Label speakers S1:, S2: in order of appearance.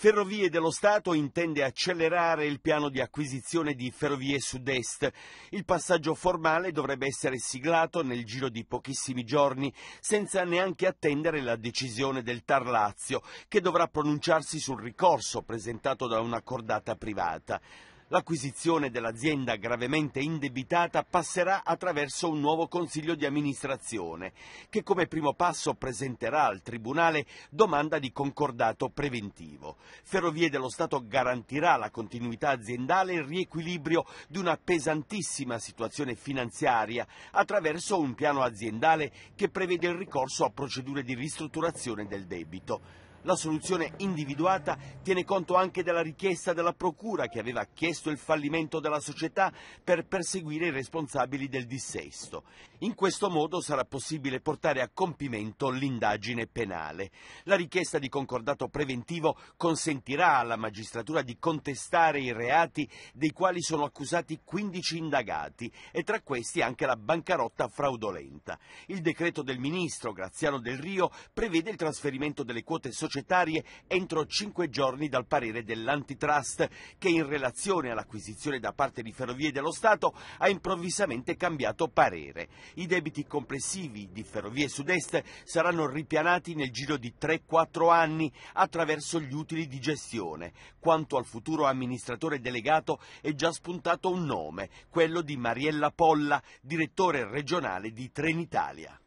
S1: Ferrovie dello Stato intende accelerare il piano di acquisizione di Ferrovie Sud-Est. Il passaggio formale dovrebbe essere siglato nel giro di pochissimi giorni, senza neanche attendere la decisione del Tar Lazio, che dovrà pronunciarsi sul ricorso presentato da una cordata privata. L'acquisizione dell'azienda gravemente indebitata passerà attraverso un nuovo consiglio di amministrazione che come primo passo presenterà al Tribunale domanda di concordato preventivo. Ferrovie dello Stato garantirà la continuità aziendale e il riequilibrio di una pesantissima situazione finanziaria attraverso un piano aziendale che prevede il ricorso a procedure di ristrutturazione del debito. La soluzione individuata tiene conto anche della richiesta della Procura che aveva chiesto il fallimento della società per perseguire i responsabili del dissesto. In questo modo sarà possibile portare a compimento l'indagine penale. La richiesta di concordato preventivo consentirà alla magistratura di contestare i reati dei quali sono accusati 15 indagati e tra questi anche la bancarotta fraudolenta. Il decreto del ministro Graziano Del Rio prevede il trasferimento delle quote sociali societarie entro cinque giorni dal parere dell'antitrust, che in relazione all'acquisizione da parte di Ferrovie dello Stato ha improvvisamente cambiato parere. I debiti complessivi di Ferrovie Sud-Est saranno ripianati nel giro di 3-4 anni attraverso gli utili di gestione. Quanto al futuro amministratore delegato è già spuntato un nome, quello di Mariella Polla, direttore regionale di Trenitalia.